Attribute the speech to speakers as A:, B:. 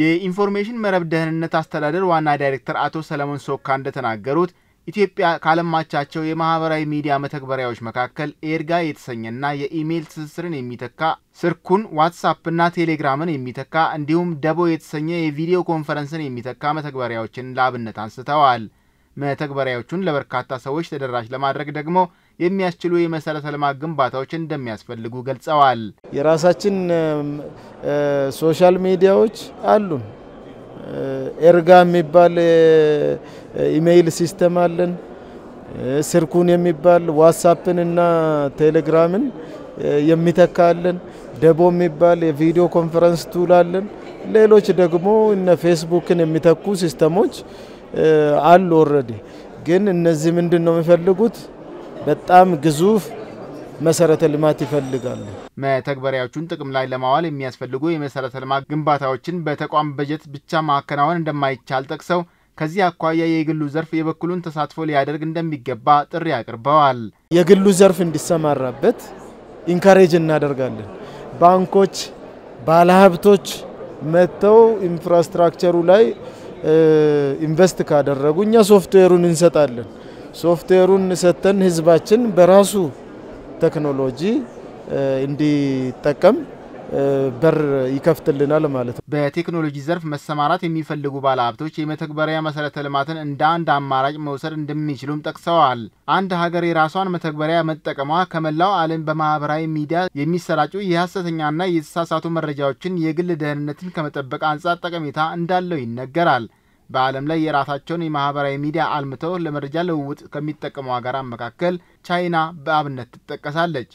A: የኢንፎርሜሽን መረብ ደህንነት አስተዳደር ዋና ዳይሬክተር አቶ ሰለሞን ሶካ እንደተናገሩት ኢትዮጵያ ካለማቻቸው የማህበራዊ ሚዲያ መተግበሪያዎች መካከል ኤርጋ የተሰኘና የኢሜይል ትስስርን የሚተካ ስርኩን፣ ዋትሳፕና ቴሌግራምን የሚተካ እንዲሁም ደቦ የተሰኘ የቪዲዮ ኮንፈረንስን የሚተካ መተግበሪያዎችን ለአብነት አንስተዋል። መተግበሪያዎቹን ለበርካታ ሰዎች ተደራሽ ለማድረግ ደግሞ የሚያስችሉ የመሰረተ ልማት ግንባታዎች እንደሚያስፈልጉ ገልጸዋል።
B: የራሳችን ሶሻል ሚዲያዎች አሉን። ኤርጋ የሚባል ኢሜይል ሲስተም አለን። ስርኩን የሚባል ዋትሳፕን እና ቴሌግራምን የሚተካለን። ደቦ የሚባል የቪዲዮ ኮንፈረንስ ቱል አለን። ሌሎች ደግሞ እነ ፌስቡክን የሚተኩ ሲስተሞች አሉ። ኦልሬዲ ግን እነዚህ ምንድን ነው የሚፈልጉት? በጣም ግዙፍ መሰረተ ልማት ይፈልጋሉ።
A: መተግበሪያዎቹን ጥቅም ላይ ለማዋል የሚያስፈልጉ የመሰረተ ልማት ግንባታዎችን በተቋም በጀት ብቻ ማከናወን እንደማይቻል ጠቅሰው ከዚህ አኳያ የግሉ ዘርፍ የበኩሉን ተሳትፎ ሊያደርግ እንደሚገባ ጥሪ
B: አቅርበዋል። የግሉ ዘርፍ እንዲሰማራበት ኢንካሬጅ እናደርጋለን። ባንኮች፣ ባለሀብቶች መጥተው ኢንፍራስትራክቸሩ ላይ ኢንቨስት ካደረጉ እኛ ሶፍትዌሩን እንሰጣለን። ሶፍትዌሩን ሰጥተን ህዝባችን በራሱ ቴክኖሎጂ እንዲጠቀም በር ይከፍትልናል ማለት ነው።
A: በቴክኖሎጂ ዘርፍ መሰማራት የሚፈልጉ ባለሀብቶች የመተግበሪያ መሰረተ ልማትን እንደ አንድ አማራጭ መውሰድ እንደሚችሉም ጠቅሰዋል። አንድ ሀገር የራሷን መተግበሪያ መጠቀሟ ከመላው ዓለም በማህበራዊ ሚዲያ የሚሰራጩ የሀሰተኛና የተሳሳቱ መረጃዎችን የግል ደህንነትን ከመጠበቅ አንጻር ጠቀሜታ እንዳለው ይነገራል። በዓለም ላይ የራሳቸውን የማህበራዊ ሚዲያ አልምተው ለመረጃ ልውውጥ ከሚጠቀሙ ሀገራት መካከል ቻይና በአብነት ትጠቀሳለች።